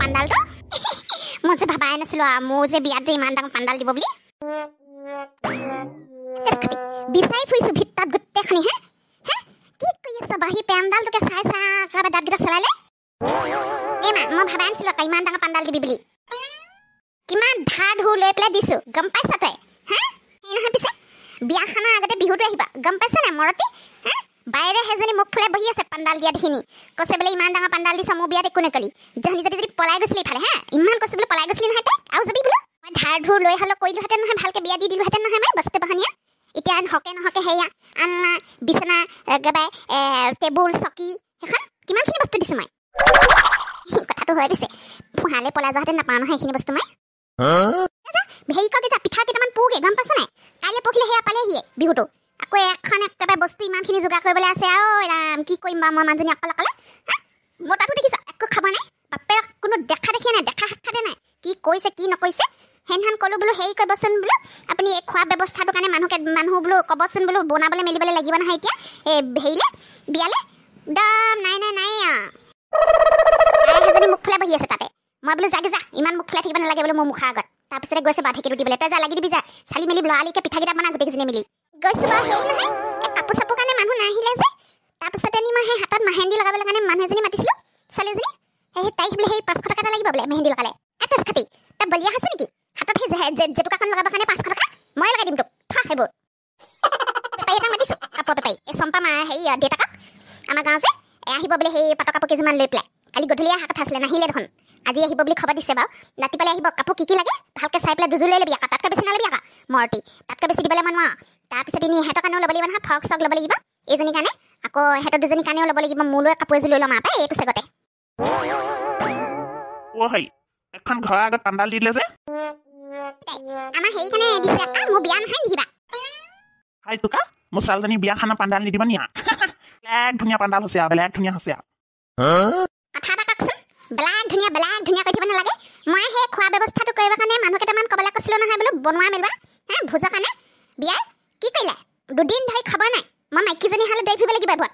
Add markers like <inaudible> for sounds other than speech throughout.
পাণ্ডালটো মই যে ভবাই নাছিলো আৰু মোৰ যে বিয়াতে ইমান ডাঙৰ পাণ্ডাল দিব বুলি বিচাৰি ফুৰিছো ভিত্তাত গোটেইখিনি হে কি কৰি আছ বাহি পেণ্ডালটোকে চাই চাই দাঁতকেইটা চলালে এই মা মই ভবাই নাছিলো আকৌ ইমান ডাঙৰ পাণ্ডাল দিবি বুলি কিমান ধা ধু লৈ পেলাই দিছো গম পাইছা তই হে নহয় পিছে বিয়াখানৰ আগতে বিহুটো আহিবা গম পাইছা নাই মৰতি বাইৰে সেইজনী মুখ ফুলাই বহি আছে পাণ্ডাল দিয়া দেখিনি কৈছে বোলে ইমান ডাঙৰ পাণ্ডাল দিছ মোৰ বিয়াত একো নকলি জানি যদি যদি পলাই গৈছিলি ইফালে হা ইমান কৈছে বোলে পলাই গৈছিলি নহয় তাই আৰু যদি বোলো মই ধাৰ ধুৰ লৈ হ'লেও কৰিলোহেঁতেন নহয় ভালকৈ বিয়া দি দিলোহেঁতেন নহয় মই বস্তু বাহনীয়া এতিয়া নহকে নহকে সেয়া আনলা বিচনা একেবাৰে টেবুল চকী সেইখন কিমানখিনি বস্তু দিছোঁ মই কথাটো হয় দিছে ফুহালে পলাই যোৱাহেঁতেন নাপাওঁ নহয় সেইখিনি বস্তু মই হেৰি কৈ পিঠা কেইটামান পুগে গম পাইছা নাই কাইলৈ পৰহিলে সেয়া পালেহিয়ে বিহুটো আকৌ এখন একেবাৰে বস্তু ইমানখিনি যোগাৰ কৰিবলৈ আছে আৰু ৰাম কি কৰিম বাৰু মই মানুহজনী অকলে অকলে মই তাতো দেখিছোঁ একো খাব নাই বাপেৰ কোনো দেখা দেখিয়ে নাই দেখা সাক্ষাতে নাই কি কৈছে কি নকৈছে সেইদিনাখন কলো বোলো হেৰি কৰিবচোন বোলো আপুনি এই খোৱা ব্যৱস্থাটোৰ কাৰণে মানুহকে মানুহ বোলো ক'বচোন বোলো বনাবলৈ মেলিবলৈ লাগিব নহয় এতিয়া এই হেৰিলৈ বিয়ালে দাম নাই নাই নাই আইজনী মুখ ফুলাই বহি আছে তাতে মই বোলো যাগে যা ইমান মুখ ফুলাই থাকিব নালাগে বোলো মোৰ মুখাৰ আগত তাৰপিছতে গৈছে বাৰু ঢেকিটো দিবলৈ পেজা লাগি দিবি যা চালি মেলি ল'ৰালিকে পিঠাকেইটা বনাই গোটেইকেইজনী মিলি গৈছো বাৰু হেৰি মাহে কাপোৰ চাপোৰ কাৰণে মানুহ নাহিলে যে তাৰপিছতে এনি মই সেই হাতত মাহেন্দি লগাবলৈ কাৰণে মানুহ এজনী মাতিছিলোঁ ছোৱালীজনী সেই সেই তাইক বোলে সেই পাঁচশ টকা এটা লাগিব বোলে মেহেন্দি লগালে এটা খাতি তাৰ বলিয়া হৈছে নেকি হাতত সেই জেতুকাখন লগাবৰ কাৰণে পাঁচশ টকা মই লগাই দিম তোক থা সেইবোৰ বেপাৰী এটা মাতিছোঁ কাপোৰ বেপাৰী এই চম্পা মা হেৰি দেউতাকক আমাৰ গাঁৱৰ যে আহিব বোলে সেই পাটৰ কাপোৰ কেইযোৰমান লৈ পেলাই কালি গধূলি অহা কথা আছিলে নাহিলে দেখোন আজি আহিব বুলি খবৰ দিছে বাৰু ৰাতিপুৱালৈ আহিব কাপোৰ কি কি লাগে ভালকৈ চাই পেলাই দুযোৰ লৈ ল'বি আকৌ তাতকৈ বেছি নল'বি আকা মৰটি তাতকৈ বেছি দিবলৈ মানুহ তাৰপিছত এনেই ইহঁতৰ কাৰণেও ল'ব লাগিব নহয় ফ্ৰক চক ল'ব লাগিব এইজনীৰ কাৰণে আকৌ সিহঁতৰ দুজনীৰ কাৰণেও ল'ব লাগিব মোলৈ কাপোৰ এযোৰ লৈ ল'ম আপা এইটো চেগতে ঘৰৰ আগত পাণ্ডাল দিলে যে আমাৰ <laughs> হৈছে কথা এটা কওকচোন বেলা ধুনীয়া বেলা ধুনীয়া কৈ থাকিব নালাগে মই সেই খোৱা ব্যৱস্থাটো কৰিবৰ কাৰণে মানুহ কেইটামান ক'বলৈ কৈছিলোঁ নহয় বোলো বনোৱা মেলোৱা হে ভোজৰ কাৰণে বিয়াৰ কি কৰিলে দুদিন ধৰি খাব নাই মই মাইকীজনী হ'লে দৌৰি ফুৰিব লাগিব এবাৰ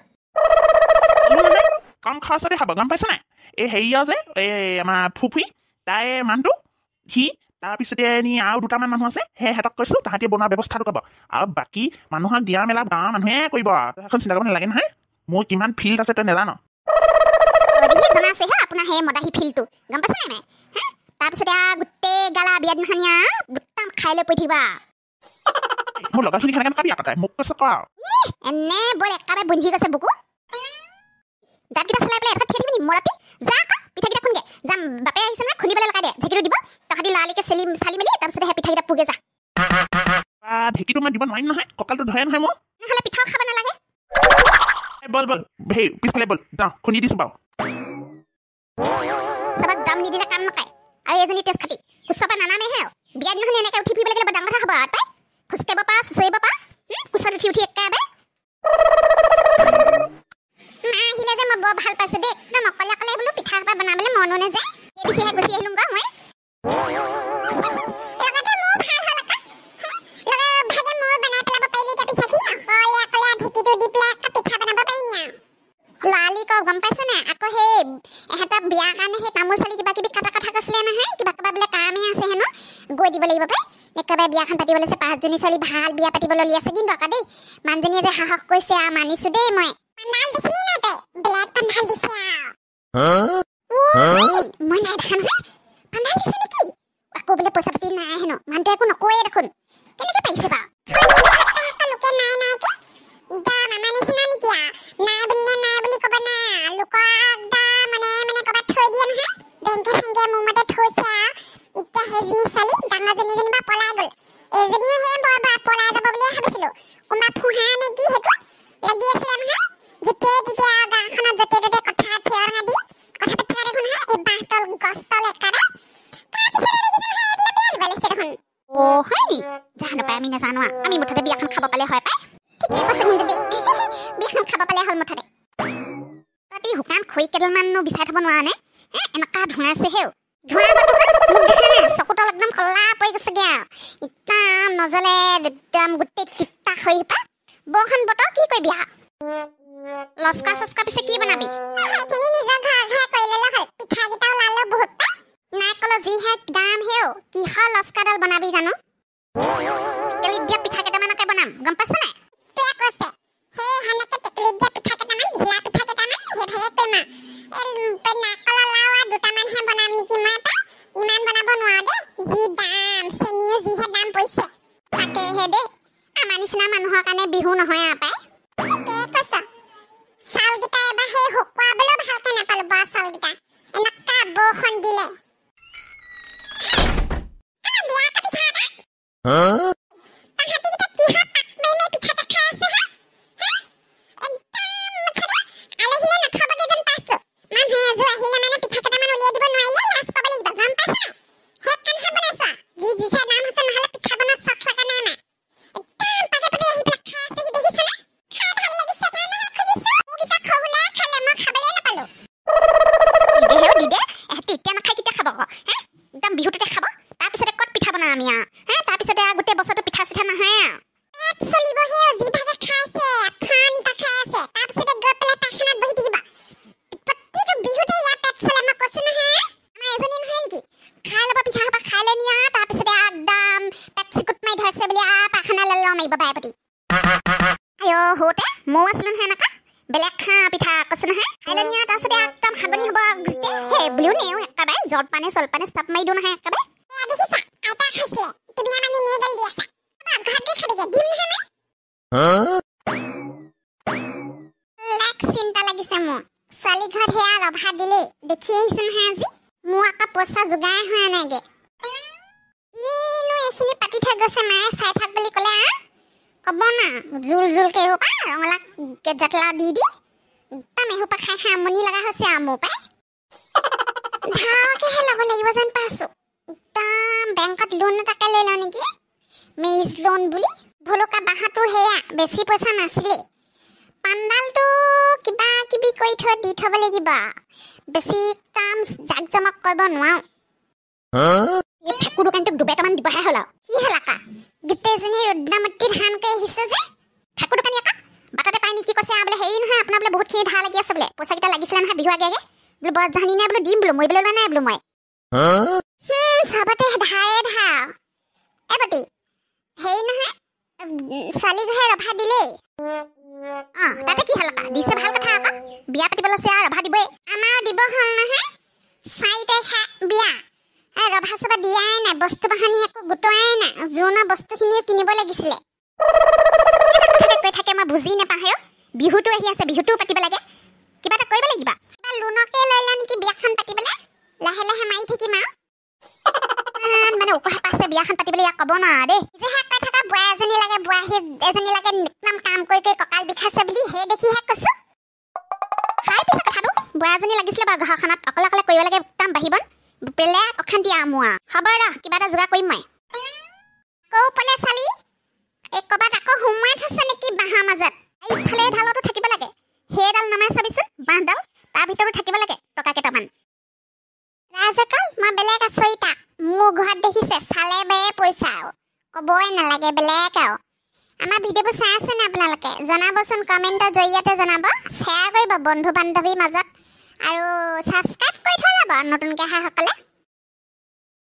কম খাওঁ চাতে খাব গম পাইছে নাই এই হেৰিয় যে এই আমাৰ ফুফুৰী তাই মানুহটো সি তাৰপিছতে এনেই আৰু দুটামান মানুহ আছে সেই সিহঁতক কৈছোঁ তাহাঁতি বনোৱা ব্যৱস্থাটো ক'ব আৰু বাকী মানুহক দিয়া মেলা গাঁৱৰ মানুহে কৰিব আৰু এখন চিন্তা কৰিব নালাগে নহয় মোৰ কিমান ফিল্ড আছে তই নেজান জনা আছে হে আপোনাৰ সেই মদাহী ফিলটো গম পাইছে নাই মানে তাৰপিছতে আৰু গোটেই গালা বিয়াত নহানিয়া গোটাম খাই লৈ পৰি থাকিবা মোৰ লগাখিনি খানে কাটি আকা মোক কৈছে কোৱা এনে বৰ একাবে বন্ধি গৈছে বুকু দাঁত কিটা চলাই পেলাই এটা থিয়ে থাকিবি নি মৰাতি যা আকা পিঠাকিটা খুন্দে যাম বাপে আহিছে নহয় খুন্দিবলৈ লগাই দে ঢেঁকীটো দিব তহঁতি লৰালিকে চেলি চালি মেলি তাৰপিছতে সেই পিঠাকিটা পুগে যা ঢেঁকীটো মই দিব নোৱাৰিম নহয় কঁকালটো ধৰে নহয় মোৰ নহ'লে পিঠাও খাব নালাগে বল বল সেই পিছফালে বল যাওঁ খুন্দি দিছোঁ বাৰু চবক দাম নিদিলে কাম নকাই আৰু এজনী তেজ খাতি কুচৰ পৰা নানামে হে বিয়া দিনাখনি এনেকৈ উঠি ফুৰিব লাগিলে ডাঙৰ কথা হ'ব আৰু তাই খোজকাঢ়িব পাৰা চুচৰিব পাৰা কুচত উঠি উঠি একেবাৰে মই অকলে অকলে বোলো পিঠা সোপা বনাবলৈ মনো নাযায় সেইদিশেহে গুচি আহিলো বা মই এখন পাতিবলৈ আছে পাঁচজনী ছোৱালী ভাল বিয়া পাতিবলৈ আছে কিন্তু আকা দেই মানুহজনীয়ে যে সাহস কৈছে আৰু মানিছো দেই মই মই নাই দেখা নহয় আকৌ বোলে পইচা পাতি নাই হেনো মানুহটো একো নকয়ে দেখোন কেনেকে পাইছে বা আমি নাজানো আমি মুঠতে বিয়াখন খাব পালে হয় পাই ঠিকেই কৈছে কিন্তু বিয়াখন খাব পালে হল মুঠতে তাতে শুকান খৰি কেইডালমানো বিচাৰি থব নোৱাৰা নে হে এনেকুৱা ধোঁৱা আছেহে চকুতল একদম খলা পৰি গৈছেগে আৰু ইটা নজ্বলে একদম গোটেই তিতা খৰি পা বহান বত কি কৰিবি আহা লস্কা চস্কা পিছে কি বনাবি সেইখিনি নিজৰ ঘৰ ঘৰে কৰি ল'লে হ'ল পিঠা কিটা ওলালে বহুত নাই ক'লো যিহে দাম হেও কিহৰ লস্কাডাল বনাবি জানো ইটালীত দিয়া পিঠা কেইটামানকে বনাম গম পাইছ নাই কৈছে সেই সেনে বনাম আমি আৰু হা তাৰপিছতে আৰু গোটেই বছৰটো পিঠা চিঠা নহয় আৰু জলপানে চলপানে চাপ মাৰি দিওঁ নহয় একেবাৰে ৰঙালা দি দি একদম এসোপা খাই খাই আমনি লগা হৈছে আমোপাই ধাৰকেহে ল'ব লাগিব যেন পাইছো একদম বেংকত লোন এটাকে লৈ লওঁ নেকি মেইজ লোন বুলি ভুলুকা বাঁহাটো সেয়া বেছি পইচা নাছিলেই পাণ্ডালটো কিবা কিবি কৰি থৈ দি থ'ব লাগিব বেছি কাম জাক জমক কৰিব নোৱাৰোঁ এই ফেকু দোকানীটোক দুবেটামান দিবহে হ'ল আৰু কি হ'ল আকা গোটেইজনী ৰুদ্ৰামতী ধানকৈ আহিছে যে ফেকু দোকানী আকা বাটতে পাই নেকি কৈছে বোলে হেৰি নহয় আপোনাৰ বোলে বহুতখিনি ধাৰ লাগি আছে বোলে পইচাকেইটা লাগিছিলে নহয় বিহু আগে আগে বোলো বৰ জানি নাই বোলো দিম বোলো মই বোলো নাই বোলো মই ইমান চাহপাতে ধাৰে ধাৰ এপতি হেৰি নহয় ছোৱালীঘৰে ৰভা দিলেই অঁ তাতে কি হ'ল আকৌ দিছে ভাল কথা আকৌ বিয়া পাতিব লৈছে আৰু ৰভা দিবই আমাৰ দিব হ'ল নহয় চাৰি তাৰিখে বিয়া ৰভা চভা দিয়াই নাই বস্তু বাহানি একো গোটোৱাই নাই জোৰোণৰ বস্তুখিনিও কিনিব লাগিছিলে কৈ থাকে মই বুজি নাপাওঁ বিহুটো আহি আছে বিহুটোও পাতিব লাগে কিবা এটা কৰিব লাগিব কিবা লোনকে লৈ লওঁ নেকি বিয়াখন পাতিবলৈ লাহে লাহে মাৰি থাকিম আৰু বিয়াখন পাতি বুলি ইয়াক ক'ব নোৱাৰা দেই যে শেষ কৈ থকা বুঢ়া এজনী লাগে বুঢ়াহী এজনী লাগে নিকনাম কাম কৰি কৰি কঁকাল বিষাইছে বুলি সেই দেখি শেষ কৈছো খাই পিছে কথাটো বুঢ়াজনী লাগিছিলে বাৰু ঘৰখনত অকলে অকলে কৰিব লাগে কাম বাঢ়িব বেলেগ অশান্তি আমোৱা হ'ব ৰহ কিবা এটা যোগাৰ কৰিম মই কৌপলে চালি এই ক'ৰবাত আকৌ সোমোৱাই থৈছে নেকি বাঁহৰ মাজত ইফালে এইডালতো থাকিব লাগে সেইডাল নমাই চাবিচোন বাঁহডাল তাৰ ভিতৰতো থাকিব লাগে টকা কেইটামান ৰাজ অকল মই বেলেগ আছো ইতা মোৰ ঘৰত দেখিছে চালে বেৰে পইচা আৰু ক'বই নালাগে বেলেগ আৰু আমাৰ ভিডিঅ'বোৰ চাই আছেনে আপোনালোকে জনাবচোন কমেণ্টৰ জৰিয়তে জনাব শ্বেয়াৰ কৰিব বন্ধু বান্ধৱীৰ মাজত আৰু ছাবস্ক্ৰাইব কৰি থৈ যাব নতুনকৈ অহাসকলে